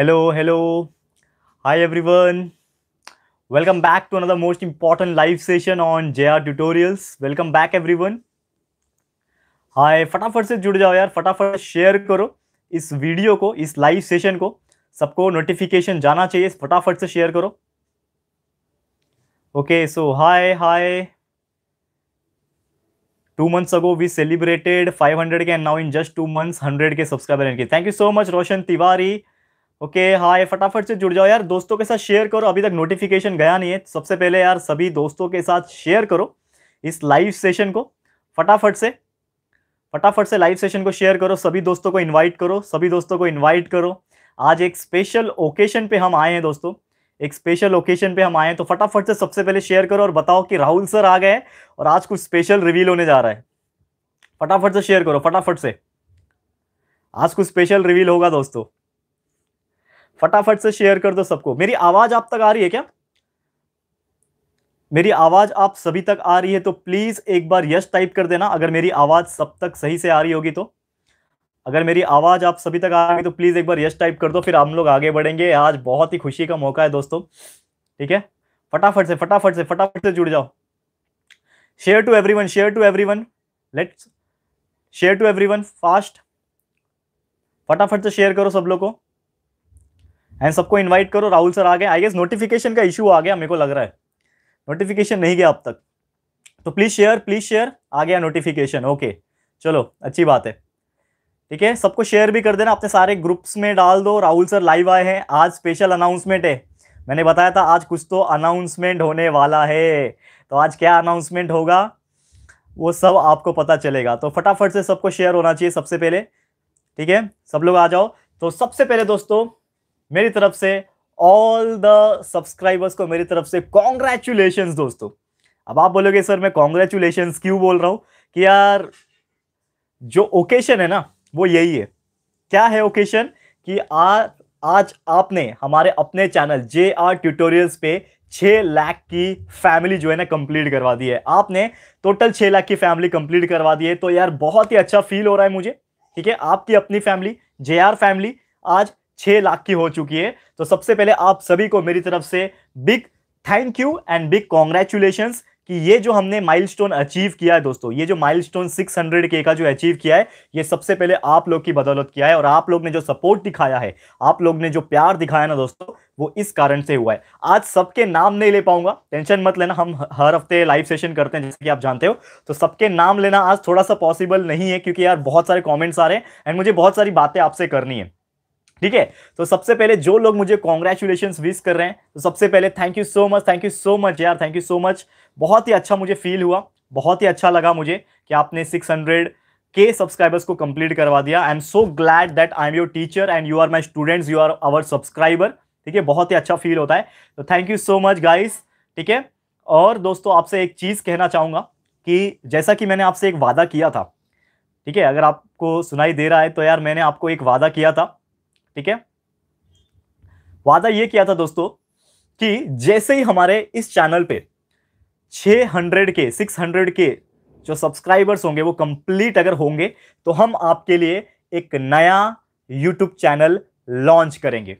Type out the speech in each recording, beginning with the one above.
hello hi everyone welcome back to another most most live session on J R tutorials welcome back everyone hi फटाफट से जुड़ जाओ यार फटाफट share करो इस वीडियो को इस लाइव सेशन को सबको नोटिफिकेशन जाना चाहिए फटाफट से शेयर करो okay so hi hi two months ago we celebrated 500 K and now in just two months 100 K subscriber के thank you so much Roshan Tiwari okay hi फटाफट से जुड़ जाओ यार दोस्तों के साथ शेयर करो अभी तक नोटिफिकेशन गया नहीं है सबसे पहले यार सभी दोस्तों के साथ शेयर करो इस लाइव सेशन को फटाफट से फटाफट से लाइव सेशन को शेयर करो सभी दोस्तों को इनवाइट करो सभी दोस्तों को इनवाइट करो आज एक स्पेशल ओकेशन पे हम आए हैं दोस्तों एक स्पेशल ओकेशन पे हम आए हैं तो फटाफट से सबसे पहले शेयर करो और बताओ कि राहुल सर आ गए और आज कुछ स्पेशल रिवील होने जा रहा है फटाफट से शेयर करो फटाफट से आज कुछ स्पेशल रिवील होगा दोस्तों फटाफट से शेयर कर दो सबको मेरी आवाज आप तक आ रही है क्या मेरी आवाज आप सभी तक आ रही है तो प्लीज एक बार यश टाइप कर देना अगर मेरी आवाज सब तक सही से आ रही होगी तो अगर मेरी आवाज आप सभी तक आ रही तो प्लीज एक बार यश टाइप कर दो फिर हम लोग आगे बढ़ेंगे आज बहुत ही खुशी का मौका है दोस्तों ठीक है फटाफट से फटाफट से फटाफट से जुड़ जाओ share to one share to one let's share to one fast फटाफट से शेयर करो सब लोग को एंड सबको इन्वाइट करो राहुल सर आ गए आई गेस नोटिफिकेशन का इशू आ गया मेरे को लग रहा है नोटिफिकेशन नहीं गया अब तक तो प्लीज़ शेयर प्लीज़ शेयर आ गया नोटिफिकेशन ओके चलो अच्छी बात है ठीक है सबको शेयर भी कर देना अपने सारे ग्रुप्स में डाल दो राहुल सर लाइव आए हैं आज स्पेशल अनाउंसमेंट है मैंने बताया था आज कुछ तो अनाउंसमेंट होने वाला है तो आज क्या अनाउंसमेंट होगा वो सब आपको पता चलेगा तो फटाफट से सबको शेयर होना चाहिए सबसे पहले ठीक है सब लोग आ जाओ तो सबसे पहले दोस्तों मेरी तरफ से ऑल द सब्सक्राइबर्स को मेरी तरफ से कॉन्ग्रेचुलेशन दोस्तों अब आप बोलोगे सर मैं कॉन्ग्रेचुलेशन क्यों बोल रहा हूं कि यार जो ओकेशन है ना वो यही है क्या है ओकेशन कि आ, आज आपने हमारे अपने चैनल जे आर ट्यूटोरियल्स पे छह लाख की फैमिली जो है ना कंप्लीट करवा दी है आपने टोटल छह लाख की फैमिली कंप्लीट करवा दी है तो यार बहुत ही अच्छा फील हो रहा है मुझे ठीक है आपकी अपनी फैमिली जे आर फैमिली आज छह लाख की हो चुकी है तो सबसे पहले आप सभी को मेरी तरफ से big thank you and big congratulation कि ये जो हमने माइलस्टोन अचीव किया है दोस्तों ये जो माइलस्टोन 600 के का जो अचीव किया है ये सबसे पहले आप लोग की बदौलत किया है और आप लोग ने जो सपोर्ट दिखाया है आप लोग ने जो प्यार दिखाया ना दोस्तों वो इस कारण से हुआ है आज सबके नाम नहीं ले पाऊंगा टेंशन मत लेना हम हर हफ्ते लाइव सेशन करते हैं जैसे कि आप जानते हो तो सबके नाम लेना आज थोड़ा सा पॉसिबल नहीं है क्योंकि यार बहुत सारे कॉमेंट्स आ रहे हैं एंड मुझे बहुत सारी बातें आपसे करनी है ठीक है तो सबसे पहले जो लोग मुझे कॉन्ग्रेचुलेशन विश कर रहे हैं तो सबसे पहले thank you so much thank you so much यार थैंक यू सो मच बहुत ही अच्छा मुझे फील हुआ बहुत ही अच्छा लगा मुझे कि आपने 600 के सब्सक्राइबर्स को कंप्लीट करवा दिया I am so glad that I am your teacher and you are my students you are our subscriber ठीक है बहुत ही अच्छा फील होता है तो thank you so much guys ठीक है और दोस्तों आपसे एक चीज़ कहना चाहूंगा कि जैसा कि मैंने आपसे एक वादा किया था ठीक है अगर आपको सुनाई दे रहा है तो यार मैंने आपको एक वादा किया था ठीक है वादा यह किया था दोस्तों कि जैसे ही हमारे इस चैनल पे 600 के 600 के जो सब्सक्राइबर्स होंगे वो कंप्लीट अगर होंगे तो हम आपके लिए एक नया यूट्यूब चैनल लॉन्च करेंगे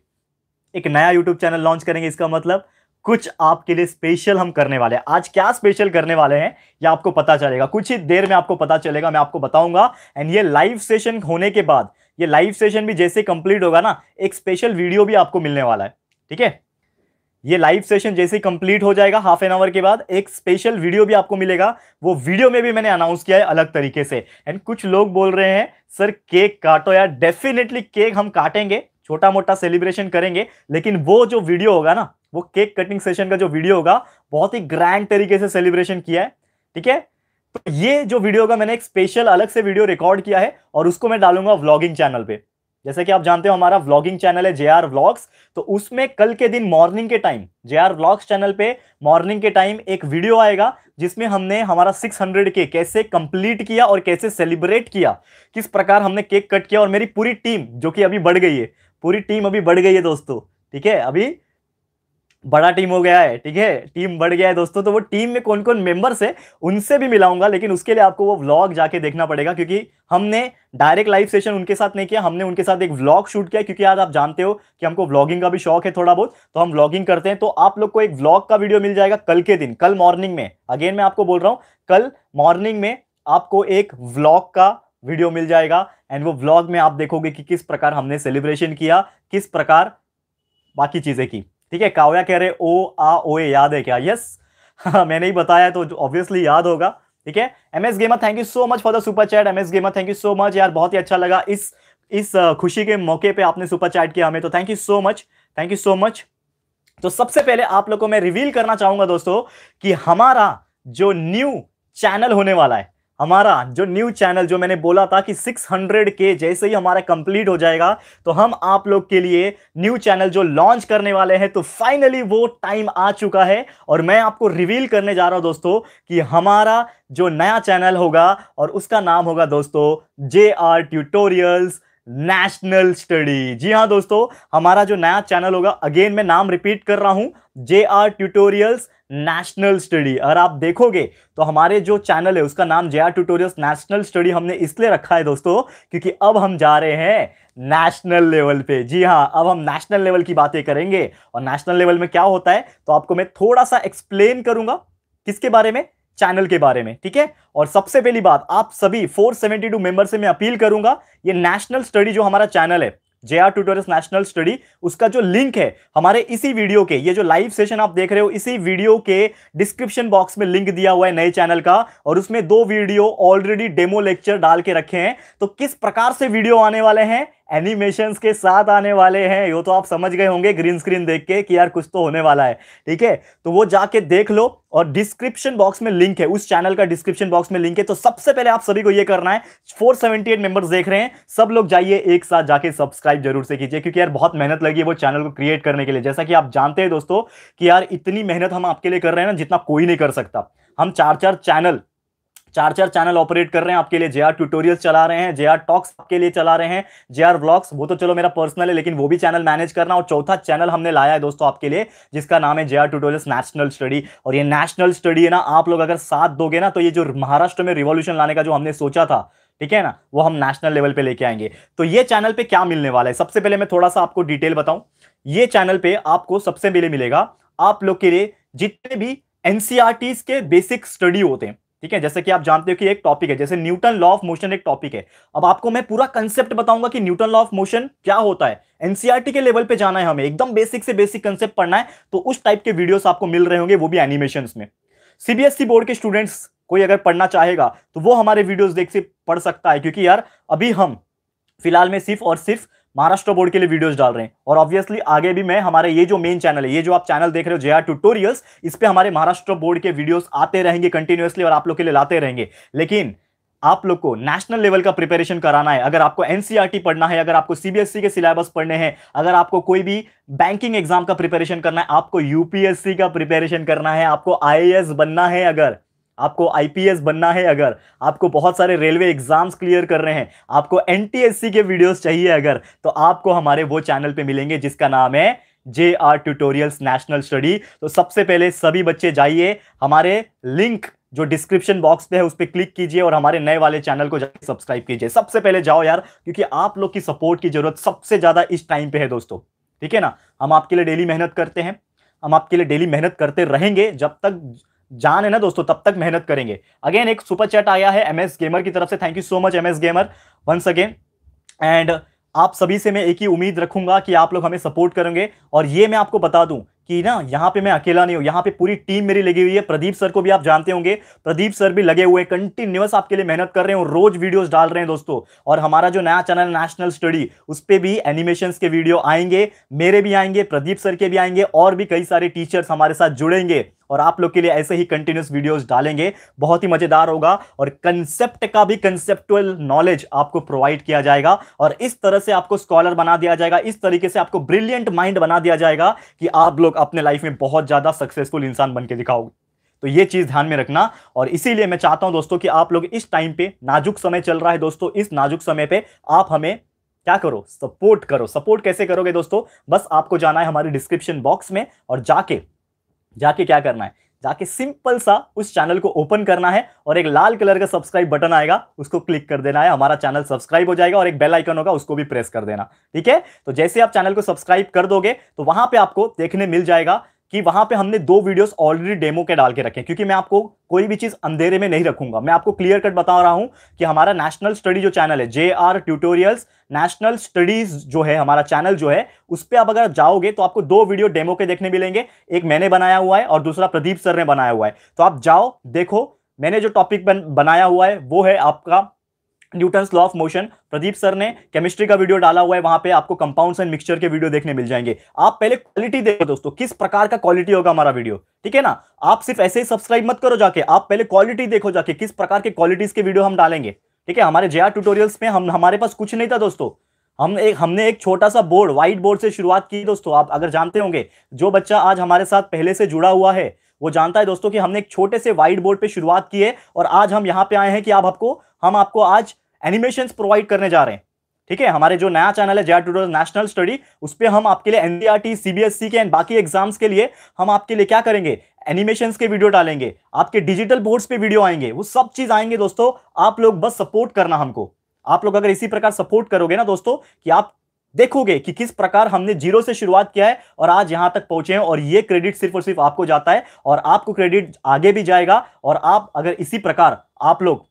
एक नया यूट्यूब चैनल लॉन्च करेंगे इसका मतलब कुछ आपके लिए स्पेशल हम करने वाले हैं आज क्या स्पेशल करने वाले हैं ये आपको पता चलेगा कुछ ही देर में आपको पता चलेगा मैं आपको बताऊंगा एंड ये लाइव सेशन होने के बाद ये लाइव सेशन भी जैसे कंप्लीट होगा ना एक स्पेशल वीडियो भी आपको मिलने वाला है ठीक है ये लाइव सेशन जैसे कंप्लीट हो जाएगा हाफ एन आवर के बाद एक स्पेशल वीडियो भी आपको मिलेगा वो वीडियो में भी मैंने अनाउंस किया है अलग तरीके से एंड कुछ लोग बोल रहे हैं सर केक काटो यार डेफिनेटली केक हम काटेंगे छोटा मोटा सेलिब्रेशन करेंगे लेकिन वो जो वीडियो होगा ना वो केक कटिंग सेशन का जो वीडियो होगा बहुत ही ग्रैंड तरीके से सेलिब्रेशन किया है ठीक है तो ये जो वीडियो का मैंने एक स्पेशल अलग से वीडियो रिकॉर्ड किया है और उसको मैं डालूंगा व्लॉगिंग चैनल पे जैसे कि आप जानते हो हमारा व्लॉगिंग चैनल है जे आर व्लॉग्स तो उसमें कल के दिन मॉर्निंग के time J R vlogs channel पे मॉर्निंग के टाइम एक वीडियो आएगा जिसमें हमने हमारा 600 के कैसे कंप्लीट किया और कैसे सेलिब्रेट किया किस प्रकार हमने केक कट किया और मेरी पूरी टीम जो कि अभी बढ़ गई है पूरी टीम अभी बढ़ गई है दोस्तों ठीक है अभी बड़ा टीम हो गया है ठीक है टीम बढ़ गया है दोस्तों तो वो टीम में कौन कौन मेंबर्स है उनसे भी मिलाऊंगा लेकिन उसके लिए आपको वो व्लॉग जाके देखना पड़ेगा क्योंकि हमने डायरेक्ट लाइव सेशन उनके साथ नहीं किया हमने उनके साथ एक व्लॉग शूट किया क्योंकि आज आप जानते हो कि हमको व्लॉगिंग का भी शौक है थोड़ा बहुत तो हम व्लॉगिंग करते हैं तो आप लोग को एक व्लॉग का वीडियो मिल जाएगा कल के दिन कल मॉर्निंग में अगेन मैं आपको बोल रहा हूँ कल मॉर्निंग में आपको एक व्लॉग का वीडियो मिल जाएगा एंड वो व्लॉग में आप देखोगे कि किस प्रकार हमने सेलिब्रेशन किया किस प्रकार बाकी चीजें की ठीक है काव्या कह रहे ओ आ ओ ए याद है क्या यस मैंने ही बताया तो ऑब्वियसली याद होगा ठीक है M S gamer thank you so much for the super chat M S gamer thank you so much यार बहुत ही अच्छा लगा इस इस खुशी के मौके पे आपने सुपर चैट किया हमें तो thank you so much thank you so much तो सबसे पहले आप लोगों को मैं रिवील करना चाहूंगा दोस्तों कि हमारा जो न्यू चैनल होने वाला है हमारा जो न्यू चैनल जो मैंने बोला था कि 600 के जैसे ही हमारा कंप्लीट हो जाएगा तो हम आप लोग के लिए न्यू चैनल जो लॉन्च करने वाले हैं तो फाइनली वो टाइम आ चुका है और मैं आपको रिवील करने जा रहा हूं दोस्तों कि हमारा जो नया चैनल होगा और उसका नाम होगा दोस्तों J R tutorials national study जी हाँ दोस्तों हमारा जो नया चैनल होगा अगेन मैं नाम रिपीट कर रहा हूं J R tutorials national study अगर आप देखोगे तो हमारे जो चैनल है उसका नाम J R tutorials national study हमने इसलिए रखा है दोस्तों क्योंकि अब हम जा रहे हैं नेशनल लेवल पे जी हाँ अब हम नेशनल लेवल की बातें करेंगे और नेशनल लेवल में क्या होता है तो आपको मैं थोड़ा सा एक्सप्लेन करूंगा किसके बारे में चैनल के बारे में ठीक है और सबसे पहली बात आप सभी 472 मेंबर से मैं अपील करूंगा ये नेशनल स्टडी जो हमारा चैनल है J R tutorials national study उसका जो लिंक है हमारे इसी वीडियो के ये जो लाइव सेशन आप देख रहे हो इसी वीडियो के डिस्क्रिप्शन बॉक्स में लिंक दिया हुआ है नए चैनल का और उसमें दो वीडियो ऑलरेडी डेमो लेक्चर डाल के रखे हैं तो किस प्रकार से वीडियो आने वाले हैं एनिमेशन के साथ आने वाले हैं यो तो आप समझ गए होंगे ग्रीन स्क्रीन देख के कि यार कुछ तो होने वाला है ठीक है तो वो जाके देख लो और डिस्क्रिप्शन बॉक्स में लिंक है उस चैनल का डिस्क्रिप्शन बॉक्स में लिंक है तो सबसे पहले आप सभी को ये करना है 478 मेंबर्स देख रहे हैं सब लोग जाइए एक साथ जाके सब्सक्राइब जरूर से कीजिए क्योंकि यार बहुत मेहनत लगी है वो चैनल को क्रिएट करने के लिए जैसा कि आप जानते हैं दोस्तों कि यार इतनी मेहनत हम आपके लिए कर रहे हैं ना जितना कोई नहीं कर सकता हम चार चार चैनल चार चार चैनल ऑपरेट कर रहे हैं आपके लिए जे आर ट्यूटोरियल चला रहे हैं जे आर टॉक्स आपके लिए चला रहे हैं जे आर ब्लॉग्स वो तो चलो मेरा पर्सनल है लेकिन वो भी चैनल मैनेज करना और चौथा चैनल हमने लाया है दोस्तों आपके लिए जिसका नाम है J R tutorials national study और ये नेशनल स्टडी है ना आप लोग अगर साथ दोगे ना तो ये जो महाराष्ट्र में रिवोल्यूशन लाने का जो हमने सोचा था ठीक है ना वो हम नेशनल लेवल पे लेके आएंगे तो ये चैनल पे क्या मिलने वाला है सबसे पहले मैं थोड़ा सा आपको डिटेल बताऊं ये चैनल पे आपको सबसे पहले मिलेगा आप लोग के लिए जितने भी एनसीआरटीज के बेसिक स्टडी होते हैं ठीक है जैसे कि आप जानते हो कि एक टॉपिक है जैसे न्यूटन लॉ ऑफ मोशन एक टॉपिक है अब आपको मैं पूरा कंसेप्ट बताऊंगा कि न्यूटन लॉ ऑफ मोशन क्या होता है एनसीआरटी e के लेवल पे जाना है हमें एकदम बेसिक से बेसिक कंसेप्ट पढ़ना है तो उस टाइप के वीडियोस आपको मिल रहे होंगे वो भी एनिमेशन में सीबीएसई बोर्ड e के स्टूडेंट्स कोई अगर पढ़ना चाहेगा तो वो हमारे वीडियोज देख से पढ़ सकता है क्योंकि यार अभी हम फिलहाल में सिर्फ और सिर्फ महाराष्ट्र बोर्ड के लिए वीडियोस डाल रहे हैं और ऑब्वियसली आगे भी मैं हमारे ये जो मेन चैनल है ये जो आप चैनल देख रहे हो जे ट्यूटोरियल्स इस पर हमारे महाराष्ट्र बोर्ड के वीडियोस आते रहेंगे कंटिन्यूसली और आप लोग के लिए लाते रहेंगे लेकिन आप लोग को नेशनल लेवल का प्रिपेरेशन कराना है अगर आपको एनसीआरटी e पढ़ना है अगर आपको सीबीएसई e के सिलेबस पढ़ने हैं अगर आपको कोई भी बैंकिंग एग्जाम का प्रिपेरेशन करना है आपको यूपीएससी का प्रिपेरेशन करना है आपको आईएएस बनना है अगर आपको आईपीएस बनना है अगर आपको बहुत सारे रेलवे एग्जाम्स क्लियर कर रहे हैं आपको एनटीएससी के वीडियोस चाहिए अगर तो आपको हमारे वो चैनल पे मिलेंगे जिसका नाम है J R tutorials national study तो सबसे पहले सभी बच्चे जाइए हमारे लिंक जो डिस्क्रिप्शन बॉक्स पे है उस पर क्लिक कीजिए और हमारे नए वाले चैनल को जाकर सब्सक्राइब कीजिए सबसे पहले जाओ यार क्योंकि आप लोग की सपोर्ट की जरूरत सबसे ज़्यादा इस टाइम पे है दोस्तों ठीक है ना हम आपके लिए डेली मेहनत करते हैं हम आपके लिए डेली मेहनत करते रहेंगे जब तक जान है ना दोस्तों तब तक मेहनत करेंगे अगेन एक सुपर चैट आया है एमएस गेमर की तरफ से thank you so much MS gamer once again and आप सभी से मैं एक ही उम्मीद रखूंगा कि आप लोग हमें सपोर्ट करेंगे और ये मैं आपको बता दूं कि ना यहाँ पे मैं अकेला नहीं हूँ यहाँ पे पूरी टीम मेरी लगी हुई है प्रदीप सर को भी आप जानते होंगे प्रदीप सर भी लगे हुए कंटिन्यूस आपके लिए मेहनत कर रहे हैं रोज वीडियोस डाल रहे हैं दोस्तों और हमारा जो नया चैनल नेशनल स्टडी उस पर भी एनिमेशन के वीडियो आएंगे मेरे भी आएंगे प्रदीप सर के भी आएंगे और भी कई सारे टीचर्स हमारे साथ जुड़ेंगे और आप लोग के लिए ऐसे ही कंटिन्यूस वीडियोस डालेंगे बहुत ही मजेदार होगा और कंसेप्ट का भी कंसेप्टुअल नॉलेज आपको प्रोवाइड किया जाएगा और इस तरह से आपको स्कॉलर बना दिया जाएगा इस तरीके से आपको ब्रिलियंट माइंड बना दिया जाएगा कि आप लोग अपने लाइफ में बहुत ज्यादा सक्सेसफुल इंसान बन के दिखाओगे तो ये चीज़ ध्यान में रखना और इसीलिए मैं चाहता हूं दोस्तों कि आप लोग इस टाइम पे नाजुक समय चल रहा है दोस्तों इस नाजुक समय पे आप हमें क्या करो सपोर्ट करो सपोर्ट कैसे करोगे दोस्तों बस आपको जाना है हमारे डिस्क्रिप्शन बॉक्स में और जाके जाके क्या करना है जाके सिंपल सा उस चैनल को ओपन करना है और एक लाल कलर का सब्सक्राइब बटन आएगा उसको क्लिक कर देना है हमारा चैनल सब्सक्राइब हो जाएगा और एक बेल आइकन होगा उसको भी प्रेस कर देना ठीक है तो जैसे आप चैनल को सब्सक्राइब कर दोगे तो वहां पे आपको देखने मिल जाएगा कि वहां पे हमने दो वीडियोस ऑलरेडी डेमो के डाल के रखे क्योंकि मैं आपको कोई भी चीज अंधेरे में नहीं रखूंगा मैं आपको क्लियर कट बता रहा हूं कि हमारा नेशनल स्टडी जो चैनल है J R tutorials national studies जो है हमारा चैनल जो है उस पर आप अगर जाओगे तो आपको दो वीडियो डेमो के देखने मिलेंगे एक मैंने बनाया हुआ है और दूसरा प्रदीप सर ने बनाया हुआ है तो आप जाओ देखो मैंने जो टॉपिक बनाया हुआ है वो है आपका Newton law of motion Pradeep sir ने केमिस्ट्री का वीडियो डाला हुआ है वहां पे आपको कंपाउंड्स एंड मिक्सचर के वीडियो देखने मिल जाएंगे आप पहले क्वालिटी देखो दोस्तों किस प्रकार का क्वालिटी होगा हमारा वीडियो ठीक है ना आप सिर्फ ऐसे ही सब्सक्राइब मत करो जाके आप पहले क्वालिटी देखो जाके किस प्रकार के क्वालिटीज के वीडियो हम डालेंगे ठीक है हमारे जे ट्यूटोरियल्स में हम हमारे पास कुछ नहीं था दोस्तों हम एक हमने एक छोटा सा बोर्ड व्हाइट बोर्ड से शुरुआत की दोस्तों आप अगर जानते होंगे जो बच्चा आज हमारे साथ पहले से जुड़ा हुआ है वो जानता है दोस्तों कि हमने एक छोटे से व्हाइट बोर्ड पे शुरुआत की है और आज हम यहाँ पे आए हैं कि आप आपको हम आपको आज एनिमेशन प्रोवाइड करने जा रहे हैं ठीक है हमारे जो नया चैनल है जेआर ट्यूटोरियल नेशनल स्टडी उस पर हम आपके लिए एनसीआरटी सीबीएसई के एंड बाकी एग्जाम्स के लिए हम आपके लिए क्या करेंगे एनिमेशन के वीडियो डालेंगे आपके डिजिटल बोर्ड्स पे वीडियो आएंगे वो सब चीज आएंगे दोस्तों आप लोग बस सपोर्ट करना हमको आप लोग अगर इसी प्रकार सपोर्ट करोगे ना दोस्तों कि आप देखोगे कि किस प्रकार हमने जीरो से शुरुआत किया है और आज यहां तक पहुंचे हैं और ये क्रेडिट सिर्फ और सिर्फ आपको जाता है और आपको क्रेडिट आगे भी जाएगा और आप अगर इसी प्रकार आप लोग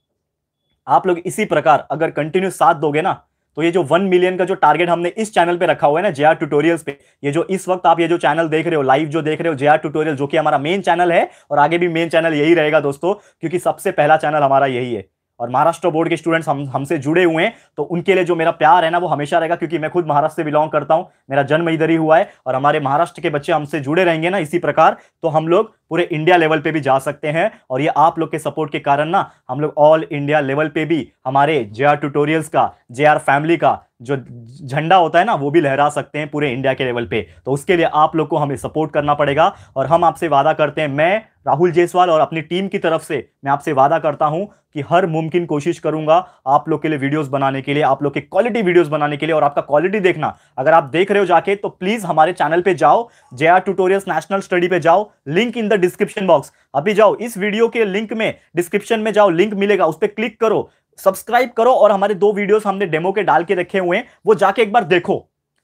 आप लोग इसी प्रकार अगर कंटिन्यू साथ दोगे ना तो ये जो वन मिलियन का जो टारगेट हमने इस चैनल पे रखा हुआ है ना जे ट्यूटोरियल्स पे ये जो इस वक्त आप ये जो चैनल देख रहे हो लाइव जो देख रहे हो जे ट्यूटोरियल जो कि हमारा मेन चैनल है और आगे भी मेन चैनल यही रहेगा दोस्तों क्योंकि सबसे पहला चैनल हमारा यही है और महाराष्ट्र बोर्ड के स्टूडेंट्स हम हमसे जुड़े हुए हैं तो उनके लिए जो मेरा प्यार है ना वो हमेशा रहेगा क्योंकि मैं खुद महाराष्ट्र से बिलोंग करता हूँ मेरा जन्म इधर ही हुआ है और हमारे महाराष्ट्र के बच्चे हमसे जुड़े रहेंगे ना इसी प्रकार तो हम लोग पूरे इंडिया लेवल पे भी जा सकते हैं और ये आप लोग के सपोर्ट के कारण ना हम लोग ऑल इंडिया लेवल पे भी हमारे जे आर ट्यूटोरियल्स का जे आर फैमिली का जो झंडा होता है ना वो भी लहरा सकते हैं पूरे इंडिया के लेवल पे तो उसके लिए आप लोग को हमें सपोर्ट करना पड़ेगा और हम आपसे वादा करते हैं मैं राहुल जयसवाल और अपनी टीम की तरफ से मैं आपसे वादा करता हूं कि हर मुमकिन कोशिश करूंगा आप लोग के लिए वीडियोस बनाने के लिए आप लोग के क्वालिटी वीडियोस बनाने के लिए और आपका क्वालिटी देखना अगर आप देख रहे हो जाके तो प्लीज हमारे चैनल पे जाओ J R tutorial national study पे जाओ link in the description box अभी जाओ इस वीडियो के लिंक में डिस्क्रिप्शन में जाओ लिंक मिलेगा उस पर क्लिक करो सब्सक्राइब करो और हमारे दो वीडियोस हमने डेमो के डाल के रखे हुए हैं वो जाके एक बार देखो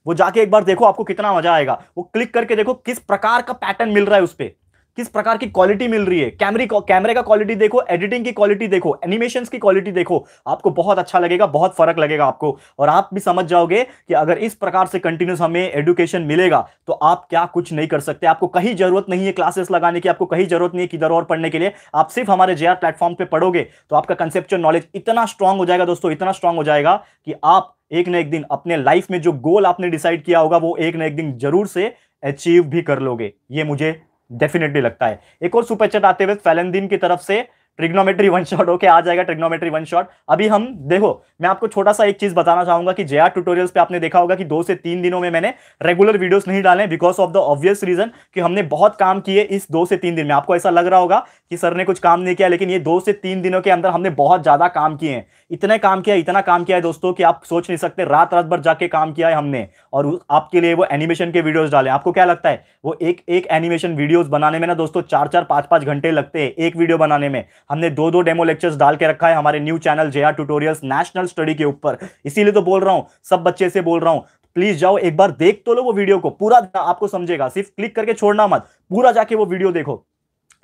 वो जाके एक बार देखो आपको कितना मजा आएगा वो क्लिक करके देखो किस प्रकार का पैटर्न मिल रहा है उस पर किस प्रकार की क्वालिटी मिल रही है कैमरे कैमरे का क्वालिटी देखो एडिटिंग की क्वालिटी देखो एनिमेशन की क्वालिटी देखो आपको बहुत अच्छा लगेगा बहुत फर्क लगेगा आपको और आप भी समझ जाओगे कि अगर इस प्रकार से कंटिन्यूस हमें एडुकेशन मिलेगा तो आप क्या कुछ नहीं कर सकते आपको कहीं जरूरत नहीं है क्लासेस लगाने की आपको कहीं जरूरत नहीं है किधर और पढ़ने के लिए आप सिर्फ हमारे जे आर प्लेटफॉर्म पर पढ़ोगे तो आपका कंसेप्चुअल नॉलेज इतना स्ट्रांग हो जाएगा दोस्तों इतना स्ट्रांग हो जाएगा कि आप एक ना एक दिन अपने लाइफ में जो गोल आपने डिसाइड किया होगा वो एक ना एक दिन जरूर से अचीव भी कर लोगे ये मुझे डेफिनेटली लगता है एक और सुपरचेट आते हुए फैलनदीन की तरफ से ट्रिग्नोमेट्री वन शॉट ओके आ जाएगा ट्रिग्नोमेट्री वन शॉट अभी हम देखो मैं आपको छोटा सा एक चीज बताना चाहूंगा कि जया ट्यूटोरियल्स पे आपने देखा होगा कि दो से तीन दिनों में मैंने रेगुलर वीडियोस नहीं डाले because of the obvious reason कि हमने बहुत काम किए इस दो से तीन दिन में आपको ऐसा लग रहा होगा कि सर ने कुछ काम नहीं किया लेकिन ये दो से तीन दिनों के अंदर हमने बहुत ज्यादा काम किए हैं इतने काम किया इतना काम किया है दोस्तों कि आप सोच नहीं सकते रात रात भर जाके काम किया है हमने और आपके लिए वो एनिमेशन के वीडियोस डाले आपको क्या लगता है वो एक एक एनिमेशन वीडियोस बनाने में ना दोस्तों चार चार पांच पांच घंटे लगते हैं एक वीडियो बनाने में हमने दो दो डेमो लेक्चर्स डाल के रखा है हमारे new channel J R tutorials national study के ऊपर इसीलिए तो बोल रहा हूँ सब बच्चे से बोल रहा हूँ प्लीज जाओ एक बार देख तो लो वो वीडियो को पूरा आपको समझेगा सिर्फ क्लिक करके छोड़ना मत पूरा जाके वो वीडियो देखो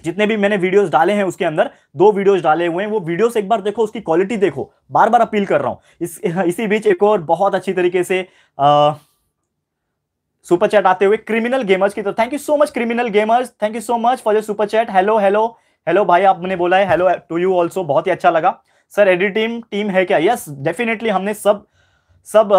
जितने भी मैंने वीडियोस डाले हैं उसके अंदर दो वीडियोस डाले हुए हैं वो वीडियोस एक बार देखो उसकी क्वालिटी देखो बार बार अपील कर रहा हूँ इस इसी बीच एक और बहुत अच्छी तरीके से आ, सुपर चैट आते हुए क्रिमिनल गेमर्स की तो thank you so much criminal gamers thank you so much for your super chat hello hello hello भाई आपने बोला है हेलो टू यू ऑल्सो बहुत ही अच्छा लगा सर एडिटिंग टीम है क्या यस डेफिनेटली हमने सब सब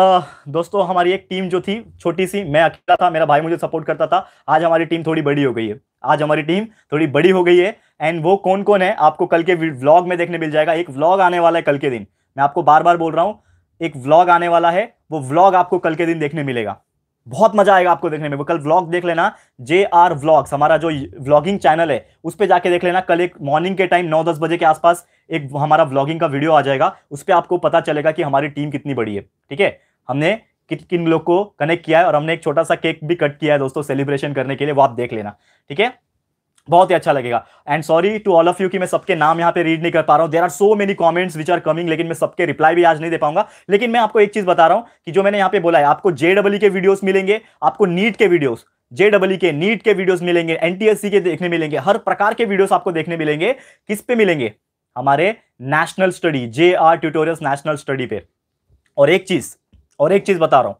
दोस्तों हमारी एक टीम जो थी छोटी सी मैं अकेला था मेरा भाई मुझे सपोर्ट करता था आज हमारी टीम थोड़ी बड़ी हो गई है आज हमारी टीम थोड़ी बड़ी हो गई है एंड वो कौन कौन है आपको कल के व्लॉग में देखने मिल जाएगा एक व्लॉग आने वाला है कल के दिन मैं आपको बार बार बोल रहा हूँ एक व्लॉग आने वाला है वो व्लॉग आपको कल के दिन देखने मिलेगा बहुत मजा आएगा आपको देखने में वो कल व्लॉग देख लेना जे आर व्लॉग्स हमारा जो व्लॉगिंग चैनल है उस पर जाके देख लेना कल एक मॉर्निंग के टाइम नौ दस बजे के आसपास एक हमारा व्लॉगिंग का वीडियो आ जाएगा उस पर आपको पता चलेगा कि हमारी टीम कितनी बड़ी है ठीक है हमने कि, किन लोग को कनेक्ट किया है और हमने एक छोटा सा केक भी कट किया है दोस्तों सेलिब्रेशन करने के लिए वो आप देख लेना ठीक है बहुत ही अच्छा लगेगा and sorry to all of you कि मैं सबके नाम यहाँ पे रीड नहीं कर पा रहा हूँ there are so many comments which are coming लेकिन मैं सबके रिप्लाई भी आज नहीं दे पाऊंगा लेकिन मैं आपको एक चीज बता रहा हूँ कि जो मैंने यहाँ पे बोला है आपको जेडब्ल्यू के वीडियोस मिलेंगे आपको नीट के वीडियोस जेडब्ल्यू के नीट के वीडियोज मिलेंगे एनटीएससी के देखने मिलेंगे हर प्रकार के वीडियोज आपको देखने मिलेंगे किस पे मिलेंगे हमारे national study J R tutorial national study पे और एक चीज और एक चीज बता रहा हूँ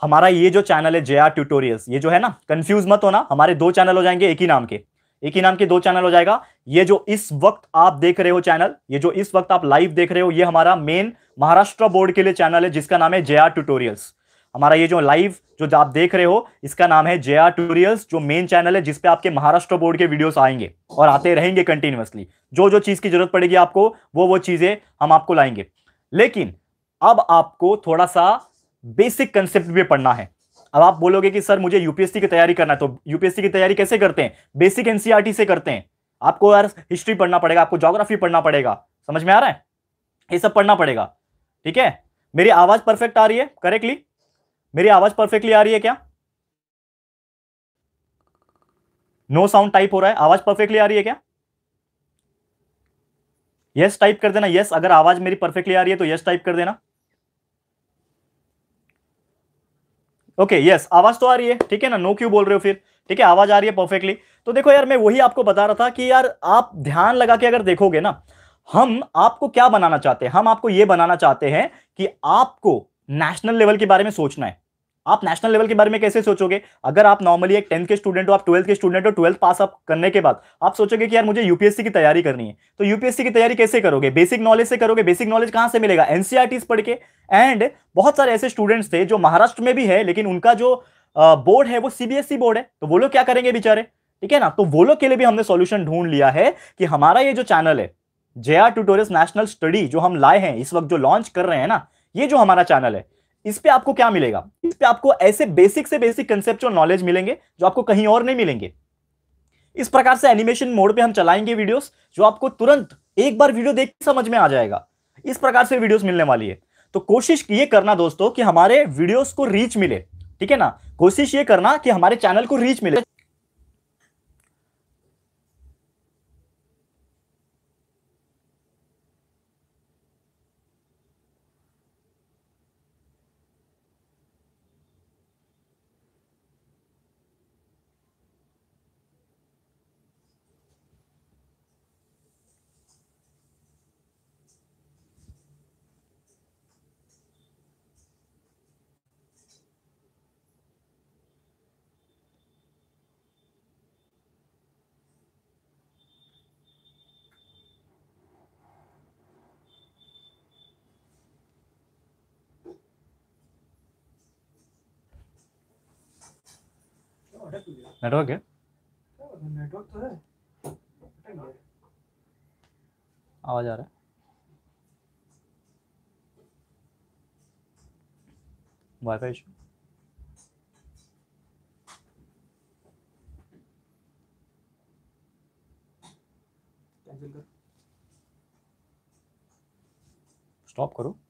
हमारा ये जो चैनल है जे आर ट्यूटोरियल ये जो है ना कंफ्यूज मत होना हमारे दो चैनल हो जाएंगे एक ही नाम के एक ही नाम के दो चैनल हो जाएगा ये जो इस वक्त आप देख रहे हो चैनल ये जो इस वक्त आप लाइव देख रहे हो ये हमारा मेन महाराष्ट्र बोर्ड के लिए चैनल है जिसका नाम है जे ट्यूटोरियल्स हमारा ये जो लाइव जो आप देख रहे हो इसका नाम है जे ट्यूटोरियल्स जो मेन चैनल है जिसपे आपके महाराष्ट्र बोर्ड के वीडियोस आएंगे और आते रहेंगे कंटिन्यूसली जो जो चीज की जरूरत पड़ेगी आपको वो वो चीजें हम आपको लाएंगे लेकिन अब आपको थोड़ा सा बेसिक कंसेप्ट भी पढ़ना है अब आप बोलोगे कि सर मुझे यूपीएससी की तैयारी करना है तो यूपीएससी की तैयारी कैसे करते हैं बेसिक एनसीआरटी e से करते हैं आपको यार हिस्ट्री पढ़ना पड़ेगा आपको जोग्राफी पढ़ना पड़ेगा समझ में आ रहा है ये सब पढ़ना पड़ेगा ठीक है मेरी आवाज परफेक्ट आ रही है करेक्टली मेरी आवाज परफेक्टली आ रही है क्या नो साउंड टाइप हो रहा है आवाज परफेक्टली आ रही है क्या यस yes, टाइप कर देना यस yes, अगर आवाज मेरी परफेक्टली आ रही है तो यस yes, टाइप कर देना ओके यस आवाज तो आ रही है ठीक है ना नो क्यू बोल रहे हो फिर ठीक है आवाज आ रही है परफेक्टली तो देखो यार मैं वही आपको बता रहा था कि यार आप ध्यान लगा के अगर देखोगे ना हम आपको क्या बनाना चाहते हैं हम आपको ये बनाना चाहते हैं कि आपको नेशनल लेवल के बारे में सोचना है आप नेशनल लेवल के बारे में कैसे सोचोगे अगर आप नॉर्मली एक टेंथ के स्टूडेंट हो आप ट्वेल्थ के स्टूडेंट हो ट्वेल्थ पास अप करने के बाद आप सोचोगे कि यार मुझे यूपीएससी की तैयारी करनी है तो यूपीएससी की तैयारी कैसे करोगे बेसिक नॉलेज से करोगे बेसिक नॉलेज कहाँ से मिलेगा एनसीआरटीज e पढ़ के एंड बहुत सारे ऐसे स्टूडेंट्स थे जो महाराष्ट्र में भी है लेकिन उनका जो बोर्ड है वो सीबीएसई बोर्ड e है तो वो लोग क्या करेंगे बेचारे ठीक है ना तो वो लोग के लिए भी हमने सोल्यूशन ढूंढ लिया है कि हमारा ये जो चैनल है जे आर नेशनल स्टडी जो हम लाए हैं इस वक्त जो लॉन्च कर रहे हैं ना ये जो हमारा चैनल है इस पे आपको क्या मिलेगा इस पे आपको ऐसे बेसिक से बेसिक कंसेप्ट और नॉलेज मिलेंगे जो आपको कहीं और नहीं मिलेंगे इस प्रकार से एनिमेशन मोड पे हम चलाएंगे वीडियोस जो आपको तुरंत एक बार वीडियो देख समझ में आ जाएगा इस प्रकार से वीडियोस मिलने वाली है तो कोशिश ये करना दोस्तों कि हमारे वीडियोस को रीच मिले ठीक है ना कोशिश ये करना कि हमारे चैनल को रीच मिले नेटवर्क है नेटवर्क तो है आवाज आ रहा है वाईफाई इशू कैंसिल कर स्टॉप करो